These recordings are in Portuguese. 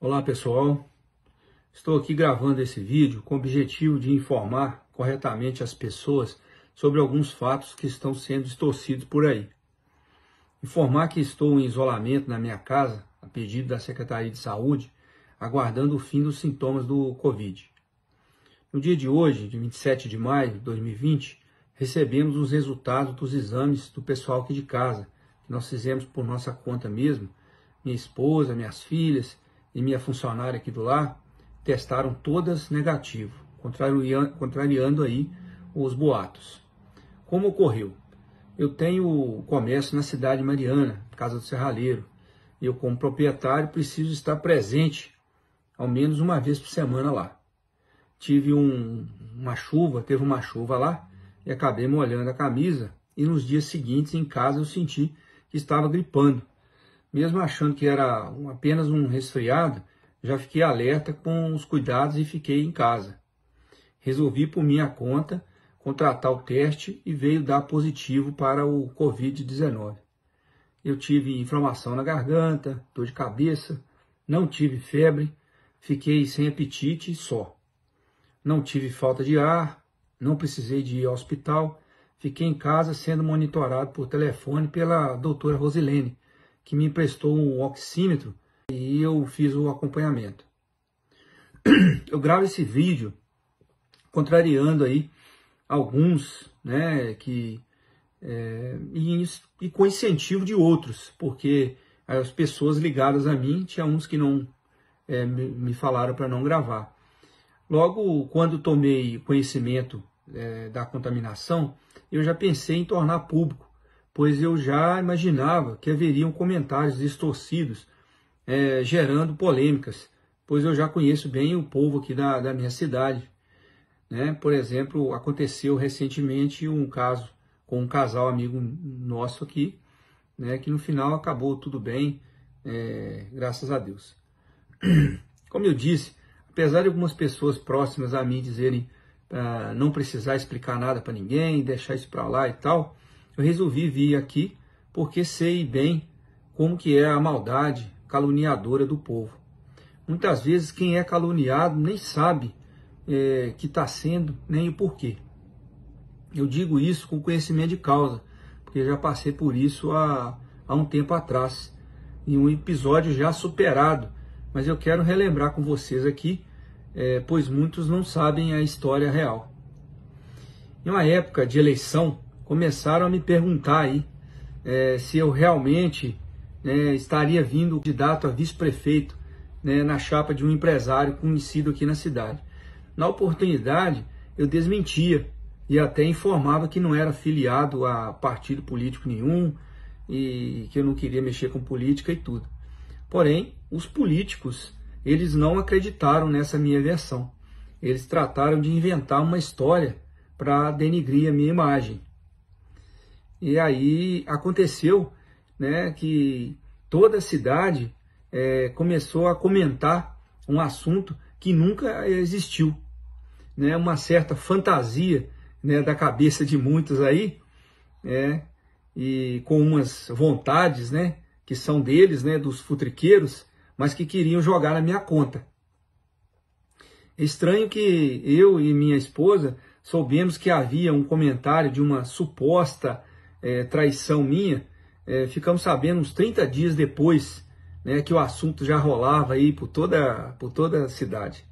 Olá pessoal, estou aqui gravando esse vídeo com o objetivo de informar corretamente as pessoas sobre alguns fatos que estão sendo distorcidos por aí. Informar que estou em isolamento na minha casa, a pedido da Secretaria de Saúde, aguardando o fim dos sintomas do Covid. No dia de hoje, de 27 de maio de 2020, recebemos os resultados dos exames do pessoal aqui de casa, que nós fizemos por nossa conta mesmo, minha esposa, minhas filhas e minha funcionária aqui do lar testaram todas negativo, contrariando aí os boatos. Como ocorreu? Eu tenho comércio na cidade Mariana, Casa do Serralheiro. Eu, como proprietário, preciso estar presente ao menos uma vez por semana lá. Tive um, uma chuva, teve uma chuva lá e acabei molhando a camisa. E nos dias seguintes, em casa, eu senti que estava gripando mesmo achando que era um, apenas um resfriado, já fiquei alerta com os cuidados e fiquei em casa. Resolvi por minha conta contratar o teste e veio dar positivo para o Covid-19. Eu tive inflamação na garganta, dor de cabeça, não tive febre, fiquei sem apetite e só. Não tive falta de ar, não precisei de ir ao hospital, fiquei em casa sendo monitorado por telefone pela doutora Rosilene, que me emprestou um oxímetro e eu fiz o acompanhamento. Eu gravo esse vídeo contrariando aí alguns, né, que é, e, e com incentivo de outros, porque as pessoas ligadas a mim tinha uns que não é, me falaram para não gravar. Logo, quando tomei conhecimento é, da contaminação, eu já pensei em tornar público pois eu já imaginava que haveriam comentários distorcidos, é, gerando polêmicas, pois eu já conheço bem o povo aqui da, da minha cidade. Né? Por exemplo, aconteceu recentemente um caso com um casal amigo nosso aqui, né, que no final acabou tudo bem, é, graças a Deus. Como eu disse, apesar de algumas pessoas próximas a mim dizerem para ah, não precisar explicar nada para ninguém, deixar isso para lá e tal, eu resolvi vir aqui porque sei bem como que é a maldade caluniadora do povo. Muitas vezes quem é caluniado nem sabe é, que está sendo, nem o porquê. Eu digo isso com conhecimento de causa, porque já passei por isso há, há um tempo atrás, em um episódio já superado. Mas eu quero relembrar com vocês aqui, é, pois muitos não sabem a história real. Em uma época de eleição, começaram a me perguntar aí é, se eu realmente né, estaria vindo candidato a vice-prefeito né, na chapa de um empresário conhecido aqui na cidade. Na oportunidade, eu desmentia e até informava que não era filiado a partido político nenhum e que eu não queria mexer com política e tudo. Porém, os políticos, eles não acreditaram nessa minha versão. Eles trataram de inventar uma história para denigrir a minha imagem. E aí aconteceu né, que toda a cidade é, começou a comentar um assunto que nunca existiu. Né, uma certa fantasia né, da cabeça de muitos aí, né e com umas vontades né, que são deles, né, dos futriqueiros, mas que queriam jogar na minha conta. estranho que eu e minha esposa soubemos que havia um comentário de uma suposta é, traição minha, é, ficamos sabendo uns 30 dias depois né, que o assunto já rolava aí por toda, por toda a cidade.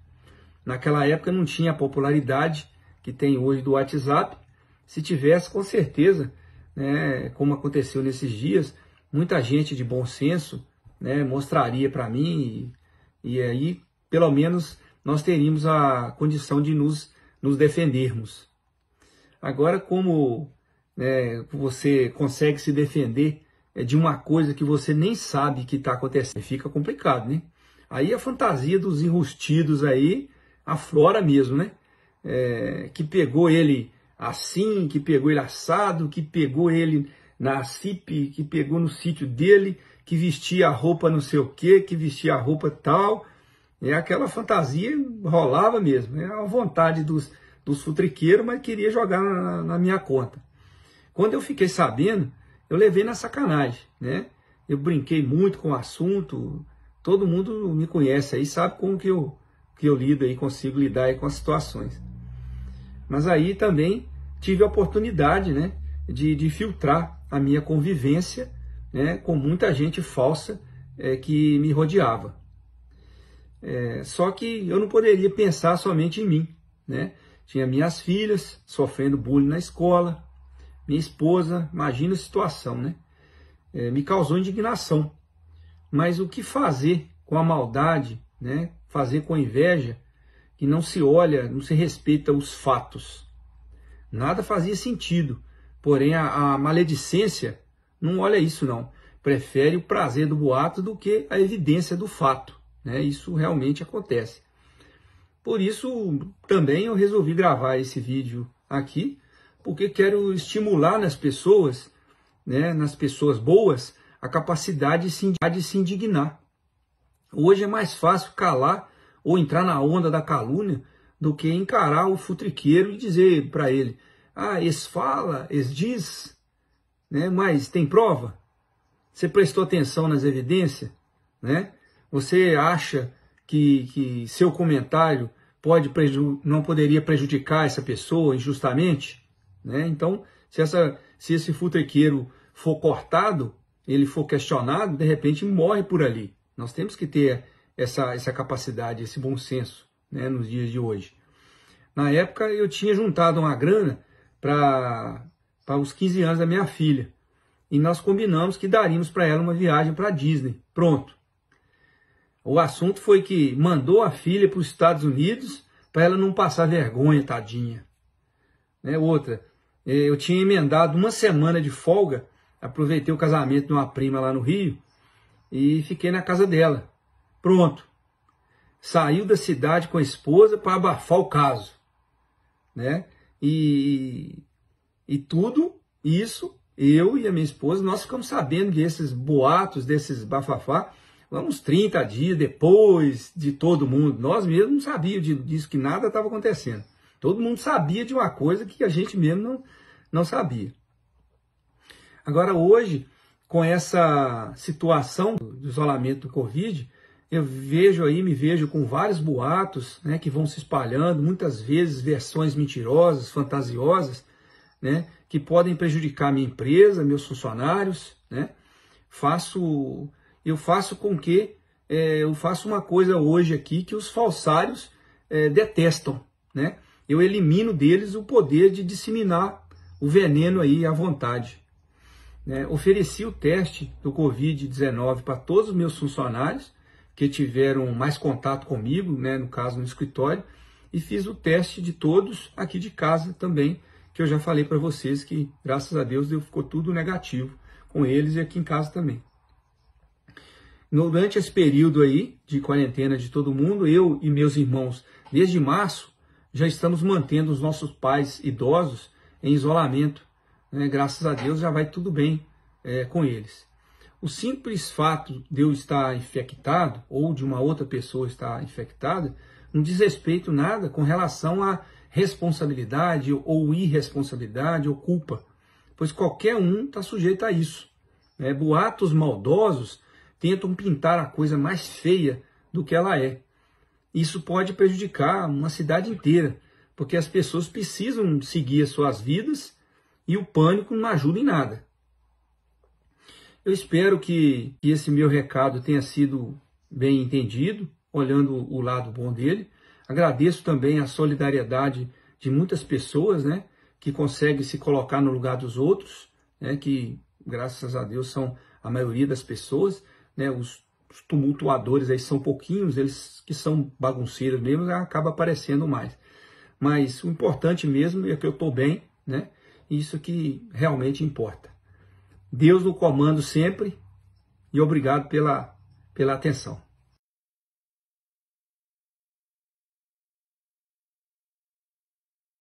Naquela época não tinha a popularidade que tem hoje do WhatsApp. Se tivesse, com certeza, né, como aconteceu nesses dias, muita gente de bom senso né, mostraria para mim e, e aí, pelo menos, nós teríamos a condição de nos, nos defendermos. Agora, como né, você consegue se defender é, de uma coisa que você nem sabe que está acontecendo. Fica complicado, né? Aí a fantasia dos enrustidos aí aflora mesmo, né? É, que pegou ele assim, que pegou ele assado, que pegou ele na CIP, que pegou no sítio dele, que vestia a roupa não sei o que, que vestia a roupa tal. É aquela fantasia rolava mesmo, é a vontade dos, dos futriqueiros, mas queria jogar na, na minha conta. Quando eu fiquei sabendo, eu levei na sacanagem, né? Eu brinquei muito com o assunto, todo mundo me conhece aí, sabe como que eu, que eu lido aí, consigo lidar aí com as situações. Mas aí também tive a oportunidade, né, de, de filtrar a minha convivência, né, com muita gente falsa é, que me rodeava. É, só que eu não poderia pensar somente em mim, né? Tinha minhas filhas sofrendo bullying na escola, minha esposa, imagina a situação, né? É, me causou indignação. Mas o que fazer com a maldade, né? Fazer com a inveja, que não se olha, não se respeita os fatos. Nada fazia sentido. Porém, a, a maledicência não olha isso, não. Prefere o prazer do boato do que a evidência do fato. Né? Isso realmente acontece. Por isso, também eu resolvi gravar esse vídeo aqui porque quero estimular nas pessoas, né, nas pessoas boas, a capacidade de se indignar. Hoje é mais fácil calar ou entrar na onda da calúnia do que encarar o futriqueiro e dizer para ele: ah, ex fala, ex diz, né? mas tem prova? Você prestou atenção nas evidências? Né? Você acha que, que seu comentário pode não poderia prejudicar essa pessoa injustamente? Né? Então, se, essa, se esse futequeiro for cortado, ele for questionado, de repente morre por ali. Nós temos que ter essa, essa capacidade, esse bom senso né, nos dias de hoje. Na época, eu tinha juntado uma grana para os 15 anos da minha filha. E nós combinamos que daríamos para ela uma viagem para Disney. Pronto. O assunto foi que mandou a filha para os Estados Unidos para ela não passar vergonha, tadinha. Né? Outra, é, eu tinha emendado uma semana de folga, aproveitei o casamento de uma prima lá no Rio e fiquei na casa dela. Pronto. Saiu da cidade com a esposa para abafar o caso, né? E e tudo isso, eu e a minha esposa, nós ficamos sabendo desses boatos, desses bafafá, uns 30 dias depois de todo mundo. Nós mesmos não sabíamos disso, que nada estava acontecendo. Todo mundo sabia de uma coisa que a gente mesmo não, não sabia. Agora, hoje, com essa situação do isolamento do Covid, eu vejo aí, me vejo com vários boatos né, que vão se espalhando, muitas vezes versões mentirosas, fantasiosas, né, que podem prejudicar minha empresa, meus funcionários. Né? Faço, eu faço com que é, eu faço uma coisa hoje aqui que os falsários é, detestam. Né? eu elimino deles o poder de disseminar o veneno aí à vontade. Né? Ofereci o teste do Covid-19 para todos os meus funcionários que tiveram mais contato comigo, né? no caso no escritório, e fiz o teste de todos aqui de casa também, que eu já falei para vocês que, graças a Deus, ficou tudo negativo com eles e aqui em casa também. Durante esse período aí de quarentena de todo mundo, eu e meus irmãos, desde março, já estamos mantendo os nossos pais idosos em isolamento. Né? Graças a Deus já vai tudo bem é, com eles. O simples fato de eu estar infectado ou de uma outra pessoa estar infectada não diz respeito nada com relação à responsabilidade ou irresponsabilidade ou culpa, pois qualquer um está sujeito a isso. Né? Boatos maldosos tentam pintar a coisa mais feia do que ela é. Isso pode prejudicar uma cidade inteira, porque as pessoas precisam seguir as suas vidas e o pânico não ajuda em nada. Eu espero que, que esse meu recado tenha sido bem entendido, olhando o lado bom dele. Agradeço também a solidariedade de muitas pessoas, né, que conseguem se colocar no lugar dos outros, né, que graças a Deus são a maioria das pessoas, né, os os tumultuadores aí são pouquinhos, eles que são bagunceiros mesmo, acaba aparecendo mais. Mas o importante mesmo é que eu estou bem, né? Isso que realmente importa. Deus no comando sempre e obrigado pela, pela atenção.